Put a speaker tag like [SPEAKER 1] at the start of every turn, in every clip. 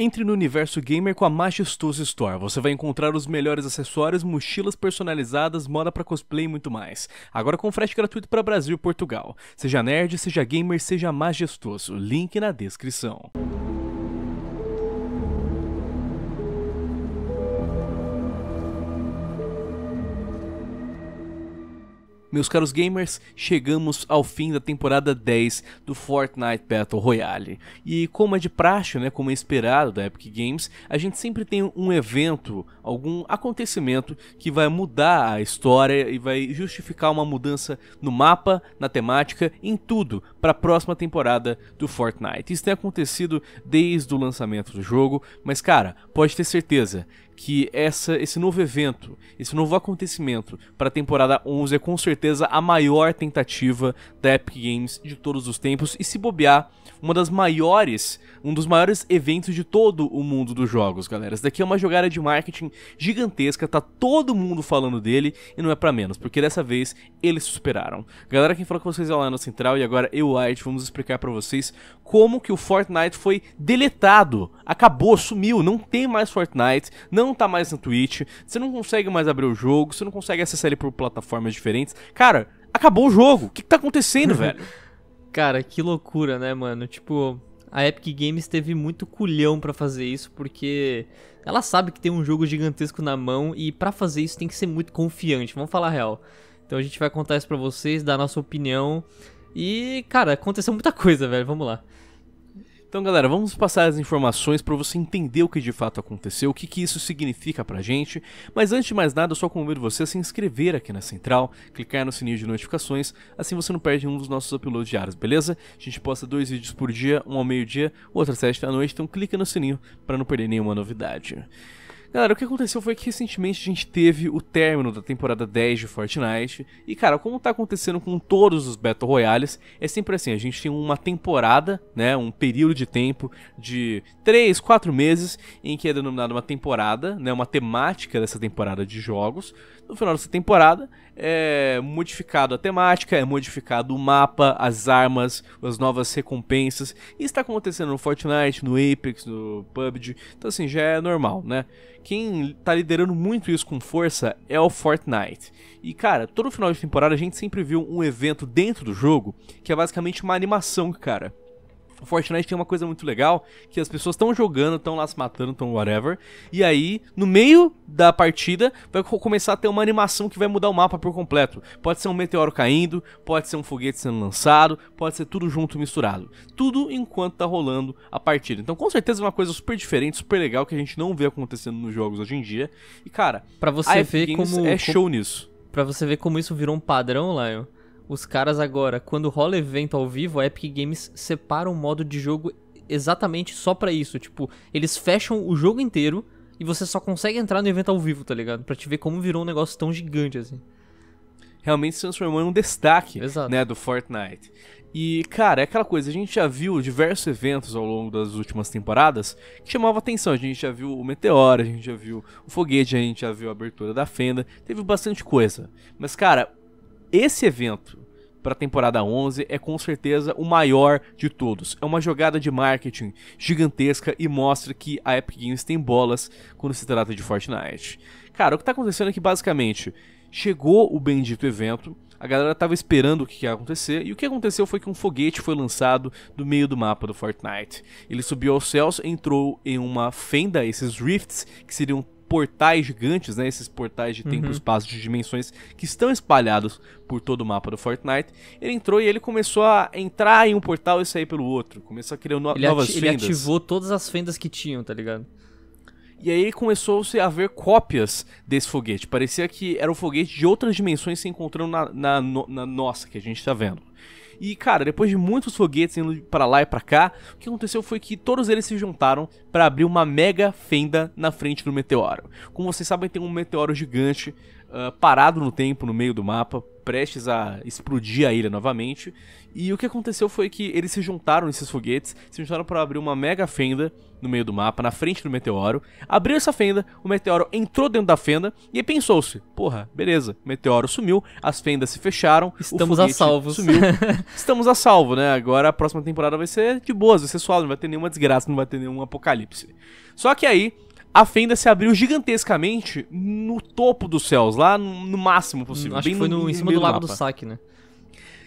[SPEAKER 1] Entre no universo gamer com a Majestoso Store. Você vai encontrar os melhores acessórios, mochilas personalizadas, moda para cosplay e muito mais. Agora com frete gratuito para Brasil e Portugal. Seja nerd, seja gamer, seja majestoso. Link na descrição. Meus caros gamers, chegamos ao fim da temporada 10 do Fortnite Battle Royale. E como é de praxe, né, como é esperado da Epic Games, a gente sempre tem um evento, algum acontecimento que vai mudar a história e vai justificar uma mudança no mapa, na temática, em tudo para a próxima temporada do Fortnite. Isso tem acontecido desde o lançamento do jogo, mas cara, pode ter certeza que essa, esse novo evento, esse novo acontecimento para a temporada 11 é com certeza a maior tentativa da Epic Games de todos os tempos e se bobear, uma das maiores, um dos maiores eventos de todo o mundo dos jogos, galera. Isso daqui é uma jogada de marketing gigantesca, tá todo mundo falando dele e não é para menos, porque dessa vez eles superaram. Galera, quem falou com vocês é o Lano Central e agora eu, White, vamos explicar para vocês como que o Fortnite foi deletado acabou, sumiu, não tem mais Fortnite, não tá mais na Twitch, você não consegue mais abrir o jogo, você não consegue acessar ele por plataformas diferentes. Cara, acabou o jogo. O que, que tá acontecendo, velho?
[SPEAKER 2] Cara, que loucura, né, mano? Tipo, a Epic Games teve muito culhão para fazer isso, porque ela sabe que tem um jogo gigantesco na mão e para fazer isso tem que ser muito confiante, vamos falar a real. Então a gente vai contar isso pra vocês, dar a nossa opinião. E,
[SPEAKER 1] cara, aconteceu muita coisa, velho, vamos lá. Então, galera, vamos passar as informações para você entender o que de fato aconteceu, o que, que isso significa pra gente. Mas antes de mais nada, eu só convido você a se inscrever aqui na central, clicar no sininho de notificações, assim você não perde um dos nossos uploads diários, beleza? A gente posta dois vídeos por dia, um ao meio-dia, outro às sete da noite, então clica no sininho para não perder nenhuma novidade. Galera, o que aconteceu foi que recentemente a gente teve o término da temporada 10 de Fortnite. E, cara, como tá acontecendo com todos os Battle Royales, é sempre assim: a gente tem uma temporada, né? Um período de tempo de 3, 4 meses, em que é denominada uma temporada, né? Uma temática dessa temporada de jogos no final dessa temporada é modificado a temática, é modificado o mapa, as armas, as novas recompensas. E está acontecendo no Fortnite, no Apex, no PUBG. Então assim, já é normal, né? Quem está liderando muito isso com força é o Fortnite. E cara, todo final de temporada a gente sempre viu um evento dentro do jogo que é basicamente uma animação, cara. O Fortnite tem uma coisa muito legal, que as pessoas estão jogando, estão lá se matando, estão whatever. E aí, no meio da partida, vai começar a ter uma animação que vai mudar o mapa por completo. Pode ser um meteoro caindo, pode ser um foguete sendo lançado, pode ser tudo junto misturado. Tudo enquanto tá rolando a partida. Então, com certeza é uma coisa super diferente, super legal que a gente não vê acontecendo nos jogos hoje em dia. E cara, para você ver como é show
[SPEAKER 2] nisso. Para você ver como isso virou um padrão, Lion os caras agora, quando rola evento ao vivo, a Epic Games separa um modo de jogo exatamente só para isso. Tipo, eles fecham o jogo inteiro e você só consegue entrar no evento ao vivo, tá ligado? Pra te ver como virou um negócio tão gigante assim.
[SPEAKER 1] Realmente se transformou em um destaque, né, do Fortnite. E, cara, é aquela coisa, a gente já viu diversos eventos ao longo das últimas temporadas que chamava atenção. A gente já viu o Meteoro, a gente já viu o Foguete, a gente já viu a abertura da Fenda, teve bastante coisa. Mas, cara, esse evento para a temporada 11 é com certeza o maior de todos. É uma jogada de marketing gigantesca e mostra que a Epic Games tem bolas quando se trata de Fortnite. Cara, o que está acontecendo é que basicamente chegou o bendito evento, a galera estava esperando o que ia acontecer, e o que aconteceu foi que um foguete foi lançado do meio do mapa do Fortnite. Ele subiu aos céus, entrou em uma fenda, esses rifts, que seriam portais gigantes, né? Esses portais de tempo, uhum. espaço, de dimensões que estão espalhados por todo o mapa do Fortnite. Ele entrou e ele começou a entrar em um portal e sair pelo outro. Começou a criar no ele novas fendas. Ele ativou todas as fendas que tinham, tá ligado? E aí começou-se a ver cópias desse foguete. Parecia que era um foguete de outras dimensões se encontrando na, na, na nossa, que a gente está vendo. E, cara, depois de muitos foguetes indo para lá e para cá, o que aconteceu foi que todos eles se juntaram para abrir uma mega fenda na frente do meteoro. Como vocês sabem, tem um meteoro gigante uh, parado no tempo, no meio do mapa, prestes a explodir a ilha novamente. E o que aconteceu foi que eles se juntaram esses foguetes, se juntaram para abrir uma mega fenda no meio do mapa, na frente do meteoro. Abriu essa fenda, o meteoro entrou dentro da fenda e pensou-se: porra, beleza, o meteoro sumiu, as fendas se fecharam, estamos a salvo. Sumiu, estamos a salvo, né? Agora a próxima temporada vai ser de boas, vai ser suave, não vai ter nenhuma desgraça, não vai ter nenhum apocalipse. Só que aí a fenda se abriu gigantescamente no topo dos céus, lá no, no máximo possível. Acho bem que foi no, no em cima do lago do, do saque, né?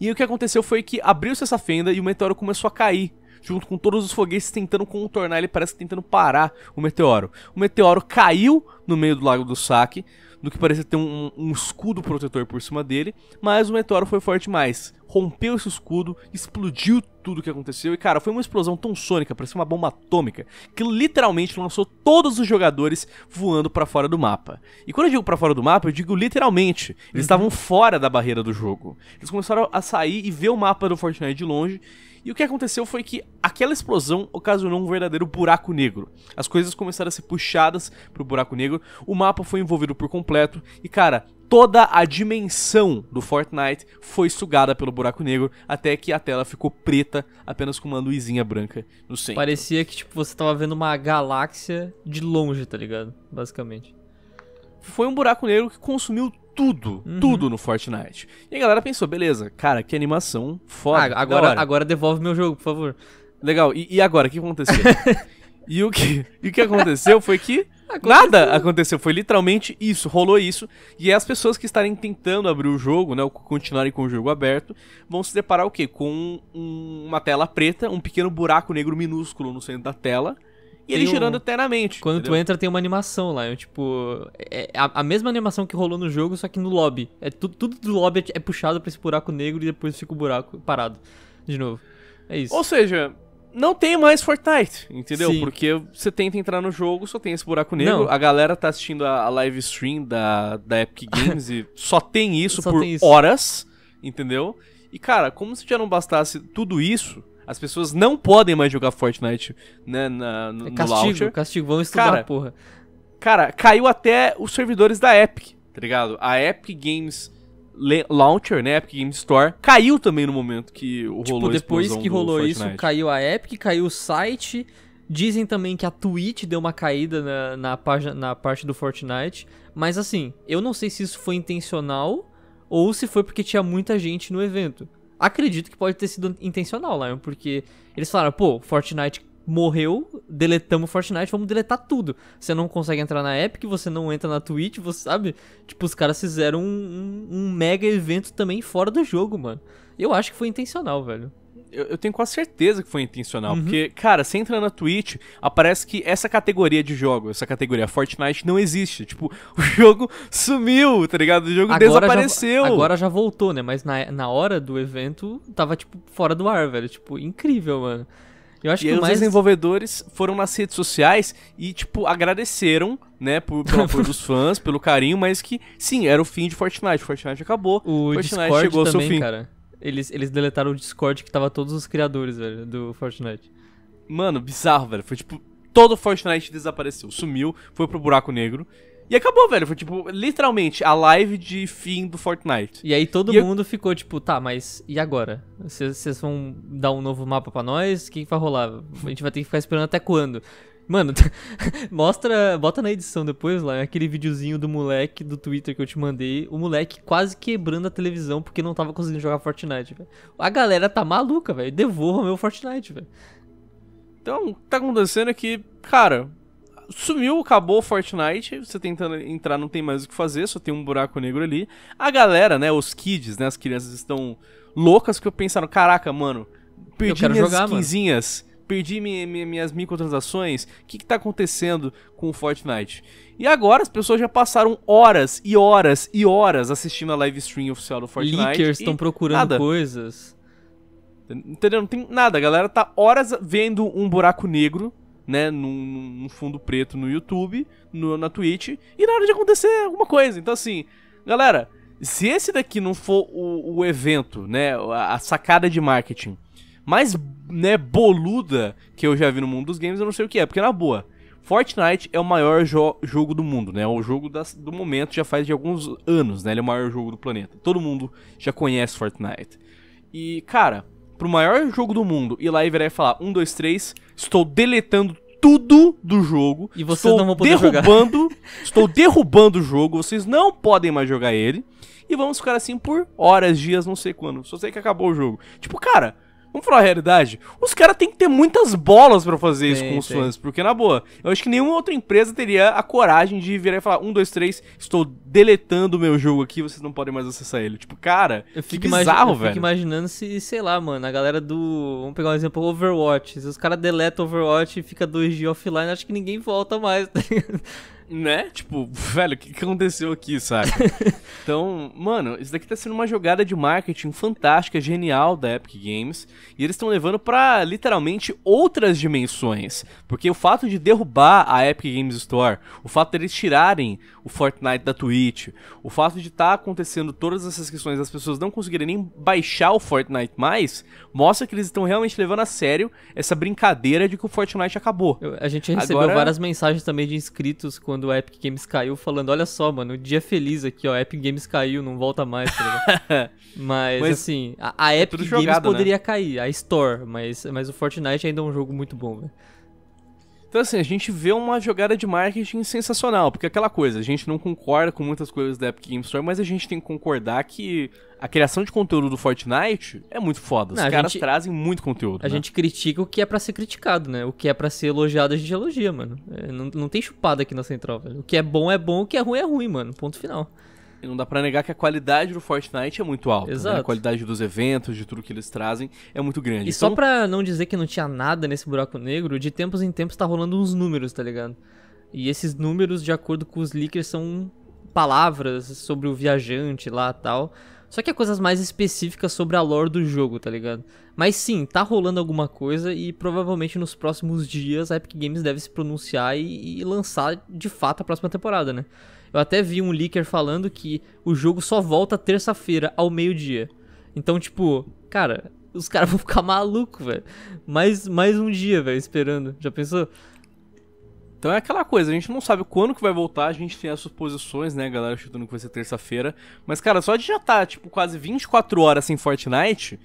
[SPEAKER 1] E o que aconteceu foi que abriu-se essa fenda e o meteoro começou a cair, junto com todos os foguetes tentando contornar ele, parece que tentando parar o meteoro. O meteoro caiu no meio do lago do saque, do que parecia ter um, um escudo protetor por cima dele, mas o meteoro foi forte mais. Rompeu esse escudo, explodiu tudo que aconteceu. E, cara, foi uma explosão tão sônica, parecia uma bomba atômica, que literalmente lançou todos os jogadores voando para fora do mapa. E quando eu digo para fora do mapa, eu digo literalmente. Eles uhum. estavam fora da barreira do jogo. Eles começaram a sair e ver o mapa do Fortnite de longe. E o que aconteceu foi que aquela explosão ocasionou um verdadeiro buraco negro. As coisas começaram a ser puxadas pro buraco negro, o mapa foi envolvido por completo e, cara, toda a dimensão do Fortnite foi sugada pelo buraco negro até que a tela ficou preta, apenas com uma luzinha branca no centro.
[SPEAKER 2] Parecia que tipo você tava vendo uma
[SPEAKER 1] galáxia de longe, tá ligado? Basicamente. Foi um buraco negro que consumiu tudo, uhum. tudo no Fortnite. E a galera pensou, beleza, cara, que animação foda. Ah, agora, agora devolve meu jogo, por favor. Legal, e, e agora, o que aconteceu? e, o que, e o que aconteceu foi que aconteceu. nada aconteceu, foi literalmente isso, rolou isso. E as pessoas que estarem tentando abrir o jogo, né, ou continuarem com o jogo aberto, vão se deparar o quê? Com um, uma tela preta, um pequeno buraco negro minúsculo no centro da tela e ele um... girando eternamente. Quando entendeu? tu entra, tem uma animação lá. Eu, tipo, é, é a, a, mesma animação que rolou no jogo,
[SPEAKER 2] só que no lobby. É tudo, tudo do lobby é, é puxado para esse buraco negro e depois fica o buraco parado. De novo.
[SPEAKER 1] É isso. Ou seja, não tem mais Fortnite, entendeu? Sim. Porque você tenta entrar no jogo, só tem esse buraco negro. Não. A galera tá assistindo a, a live stream da, da Epic Games e só tem isso só por tem isso. horas, entendeu? E cara, como se já não bastasse tudo isso, as pessoas não podem mais jogar Fortnite, né, na, no, é castigo, no launcher. Castigo, vamos estudar, cara, porra. Cara, caiu até os servidores da Epic, tá ligado? A Epic Games Launcher, né, Epic Games Store, caiu também no momento que tipo, rolou tipo, depois que rolou isso,
[SPEAKER 2] caiu a Epic, caiu o site. Dizem também que a Twitch deu uma caída na, na, página, na parte do Fortnite. Mas assim, eu não sei se isso foi intencional ou se foi porque tinha muita gente no evento. Acredito que pode ter sido intencional, Lion, porque eles falaram, pô, Fortnite morreu, deletamos Fortnite, vamos deletar tudo. Você não consegue entrar na Epic, você não entra na Twitch, você sabe? Tipo, os caras
[SPEAKER 1] fizeram um, um, um mega evento também fora do jogo, mano. Eu acho que foi intencional, velho. Eu, eu, tenho quase certeza que foi intencional. Uhum. Porque, cara, você entra na Twitch, aparece que essa categoria de jogo, essa categoria Fortnite, não existe. Tipo, o jogo sumiu, tá ligado? O jogo agora desapareceu. Já, agora já voltou, né? Mas na,
[SPEAKER 2] na hora do
[SPEAKER 1] evento, tava, tipo, fora do ar, velho. Tipo, incrível, mano. Eu acho e que os mais... desenvolvedores foram nas redes sociais e, tipo, agradeceram, né, por, pelo apoio dos fãs, pelo carinho, mas que, sim, era o fim de Fortnite. Fortnite acabou. O Fortnite Discord chegou também, ao seu fim. Cara eles, eles deletaram o Discord que tava todos os criadores, velho, do Fortnite. Mano, bizarro, velho. Foi tipo, todo o Fortnite desapareceu, sumiu, foi pro buraco negro. E acabou, velho. Foi tipo, literalmente, a live de fim do Fortnite. E aí todo e mundo eu... ficou tipo, tá, mas e agora? Vocês
[SPEAKER 2] vão dar um novo mapa para nós? O que vai rolar? A gente vai ter que ficar esperando até quando? Mano, mostra, bota na edição depois lá aquele videozinho do moleque do Twitter que eu te mandei, o moleque quase quebrando a televisão porque não tava conseguindo jogar Fortnite, velho. A galera tá maluca, velho. Devolva meu Fortnite, velho.
[SPEAKER 1] Então, tá acontecendo é que, cara, sumiu, acabou o Fortnite, você tentando entrar não tem mais o que fazer, só tem um buraco negro ali. A galera, né, os kids, né, as crianças estão loucas que pensaram, caraca, mano, perdi minhas jogar, skinzinhas. Mano perdi minha, minha, minhas microtransações, o que, que tá acontecendo com o Fortnite? E agora as pessoas já passaram horas e horas e horas assistindo a live stream oficial do Fortnite. Leakers estão procurando nada. coisas. Entendeu? Não tem nada. A galera tá horas vendo um buraco negro, né? Num, num fundo preto no YouTube, no, na Twitch, e na hora de acontecer alguma coisa. Então, assim, galera, se esse daqui não for o, o evento, né? a sacada de marketing mais, né, boluda que eu já vi no mundo dos games, eu não sei o que é, porque na boa, Fortnite é o maior jo jogo do mundo, né? O jogo das, do momento já faz de alguns anos, né? Ele é o maior jogo do planeta. Todo mundo já conhece Fortnite. E, cara, pro maior jogo do mundo ir lá e virar e falar: 1, 2, 3, estou deletando tudo do jogo. E vocês não vão poder derrubando, jogar. estou derrubando o jogo, vocês não podem mais jogar ele. E vamos ficar assim por horas, dias, não sei quando. Só sei que acabou o jogo. Tipo, cara, Vamos falar a realidade? Os caras têm que ter muitas bolas para fazer tem, isso com os tem. fãs, porque na boa, eu acho que nenhuma outra empresa teria a coragem de virar e falar: um, dois, três, estou deletando o meu jogo aqui, vocês não podem mais acessar ele. Tipo, cara, eu fico bizarro, velho. Eu fico
[SPEAKER 2] imaginando se, sei lá, mano, a galera do. Vamos pegar um exemplo: Overwatch. Se os caras deletam Overwatch e fica dois dias offline, acho que ninguém
[SPEAKER 1] volta mais, tá ligado? Né? Tipo, velho, o que, que aconteceu aqui, sabe? então, mano, isso daqui tá sendo uma jogada de marketing fantástica, genial da Epic Games. E eles estão levando para literalmente outras dimensões. Porque o fato de derrubar a Epic Games Store, o fato deles de tirarem o Fortnite da Twitch, o fato de estar tá acontecendo todas essas questões das pessoas não conseguirem nem baixar o Fortnite mais, mostra que eles estão realmente levando a sério essa brincadeira de que o Fortnite acabou. A gente recebeu Agora... várias
[SPEAKER 2] mensagens também de inscritos quando quando a Epic Games caiu, falando: olha só, mano, dia feliz aqui, ó, a Epic Games caiu, não volta mais, tá mas, mas, assim, a, a é Epic Games né? poderia né? cair,
[SPEAKER 1] a Store, mas, mas o Fortnite ainda é um jogo muito bom, velho. Então, assim, a gente vê uma jogada de marketing sensacional, porque é aquela coisa, a gente não concorda com muitas coisas da Epic Games Store, mas a gente tem que concordar que a criação de conteúdo do Fortnite é muito foda. Os não, caras gente,
[SPEAKER 2] trazem muito conteúdo. A né? gente critica o que é para ser criticado, né? O que é para ser elogiado, a gente elogia, mano. É, não, não tem chupada aqui na central, velho. O que é bom é bom, o que é ruim é ruim, mano. Ponto final não dá
[SPEAKER 1] para negar que a qualidade do Fortnite é muito alta. Exato. Né? A qualidade dos eventos, de tudo que eles trazem, é muito grande. E então... só
[SPEAKER 2] pra não dizer que não tinha nada nesse buraco negro, de tempos em tempos tá rolando uns números, tá ligado? E esses números, de acordo com os leakers, são palavras sobre o viajante lá tal. Só que é coisas mais específicas sobre a lore do jogo, tá ligado? Mas sim, tá rolando alguma coisa e provavelmente nos próximos dias a Epic Games deve se pronunciar e, e lançar de fato a próxima temporada, né? Eu até vi um leaker falando que o jogo só volta terça-feira, ao meio-dia. Então, tipo, cara, os caras vão ficar malucos,
[SPEAKER 1] velho. Mais, mais um dia, velho, esperando. Já pensou? Então é aquela coisa, a gente não sabe quando que vai voltar, a gente tem as suposições, né, galera, chutando que vai ser terça-feira. Mas, cara, só de já estar, tá, tipo, quase 24 horas sem Fortnite,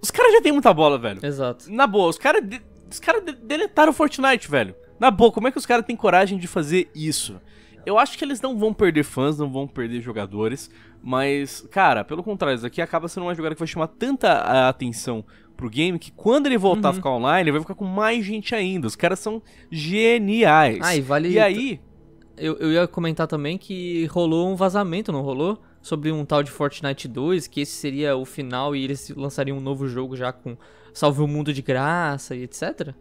[SPEAKER 1] os caras já tem muita bola, velho. Exato. Na boa, os caras de... os cara de deletaram Fortnite, velho. Na boa, como é que os caras têm coragem de fazer isso? Eu acho que eles não vão perder fãs, não vão perder jogadores, mas, cara, pelo contrário, isso aqui acaba sendo uma jogada que vai chamar tanta atenção pro game que quando ele voltar uhum. a ficar online, ele vai ficar com mais gente ainda. Os caras são geniais.
[SPEAKER 2] Ai, ah, vale. E aí. Eu, eu ia comentar também que rolou um vazamento, não rolou? Sobre um tal de Fortnite 2, que esse seria o final e eles lançariam um novo jogo já com Salve o Mundo de Graça e etc.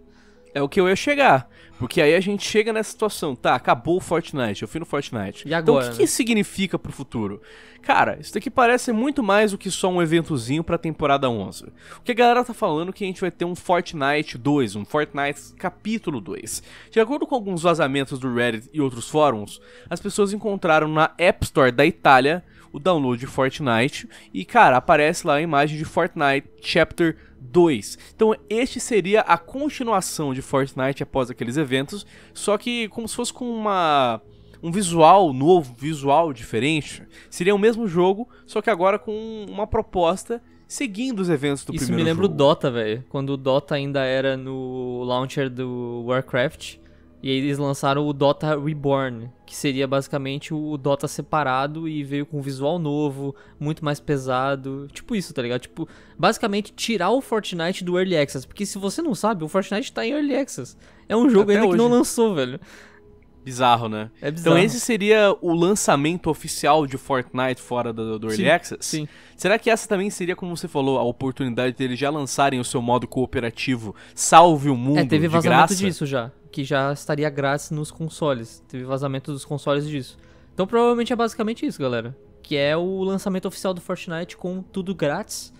[SPEAKER 2] É o que eu ia chegar. Porque aí a gente chega
[SPEAKER 1] nessa situação, tá, acabou o Fortnite, eu fui no Fortnite. E agora, então o que, né? que isso significa pro futuro? Cara, isso daqui parece muito mais do que só um eventozinho pra temporada 11. O que a galera tá falando é que a gente vai ter um Fortnite 2, um Fortnite capítulo 2. De acordo com alguns vazamentos do Reddit e outros fóruns, as pessoas encontraram na App Store da Itália o download de Fortnite e, cara, aparece lá a imagem de Fortnite Chapter 2. 2. Então, este seria a continuação de Fortnite após aqueles eventos, só que como se fosse com uma um visual novo, visual diferente. Seria o mesmo jogo, só que agora com uma proposta seguindo os eventos do Isso primeiro jogo. Isso me lembra jogo. o Dota,
[SPEAKER 2] velho, quando o Dota ainda era no launcher do Warcraft e eles lançaram o Dota Reborn, que seria basicamente o Dota separado e veio com um visual novo, muito mais pesado. Tipo isso, tá ligado? Tipo, basicamente tirar o Fortnite do Early Access. Porque se você não sabe, o Fortnite tá em Early Access. É um jogo Até ainda hoje. que não lançou,
[SPEAKER 1] velho. Bizarro, né? É então, bizarro. Então esse seria o lançamento oficial de Fortnite fora do, do Early sim, Access? Sim. Será que essa também seria, como você falou, a oportunidade deles já lançarem o seu modo cooperativo Salve o é, Mundo É, teve vazamento graça?
[SPEAKER 2] disso já que já estaria grátis nos consoles. Teve vazamento dos consoles disso. Então provavelmente é basicamente isso, galera. Que é o lançamento oficial do Fortnite com tudo grátis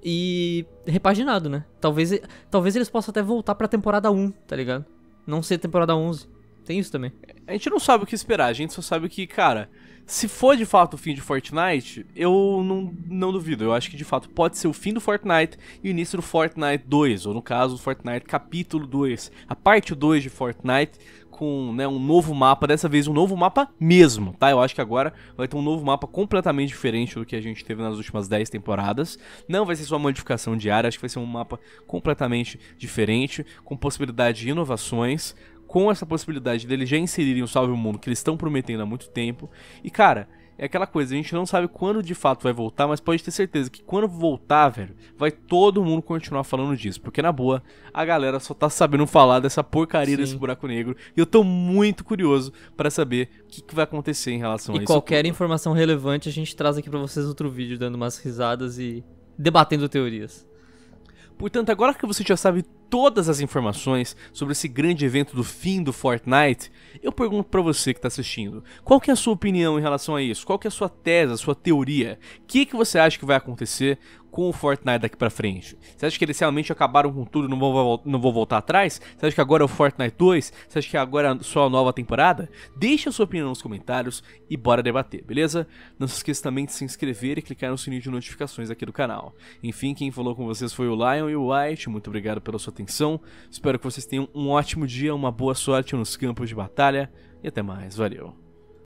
[SPEAKER 2] e repaginado, né? Talvez, talvez eles possam até voltar pra temporada 1, tá ligado? Não ser temporada 11.
[SPEAKER 1] Tem isso também. A gente não sabe o que esperar, a gente só sabe que, cara, se for de fato o fim de Fortnite, eu não, não duvido. Eu acho que de fato pode ser o fim do Fortnite e o início do Fortnite 2, ou no caso, o Fortnite capítulo 2, a parte 2 de Fortnite, com né, um novo mapa, dessa vez um novo mapa mesmo, tá? Eu acho que agora vai ter um novo mapa completamente diferente do que a gente teve nas últimas 10 temporadas. Não vai ser só uma modificação diária, acho que vai ser um mapa completamente diferente, com possibilidade de inovações, com essa possibilidade dele já inserirem o Salve o Mundo que eles estão prometendo há muito tempo. E cara, é aquela coisa, a gente não sabe quando de fato vai voltar, mas pode ter certeza que quando voltar, velho, vai todo mundo continuar falando disso, porque na boa, a galera só tá sabendo falar dessa porcaria Sim. desse buraco negro, e eu tô muito curioso para saber o que, que, vai acontecer em relação e a isso. E qualquer
[SPEAKER 2] informação relevante a gente traz aqui para vocês outro vídeo dando umas risadas e debatendo teorias.
[SPEAKER 1] Portanto, agora que você já sabe todas as informações sobre esse grande evento do fim do Fortnite, eu pergunto para você que está assistindo, qual que é a sua opinião em relação a isso? Qual que é a sua tese, a sua teoria? O que, que você acha que vai acontecer? com o Fortnite daqui para frente? Você acha que eles realmente acabaram com tudo e não não vão voltar atrás? Você acha que agora é o Fortnite 2? Você acha que agora é só a nova temporada? Deixa a sua opinião nos comentários e bora debater, beleza? Não se esqueça também de se inscrever e clicar no sininho de notificações aqui do canal. Enfim, quem falou com vocês foi o Lion e o White, muito obrigado pela sua atenção. Espero que vocês tenham um ótimo dia, uma boa sorte nos campos de batalha e até mais, valeu!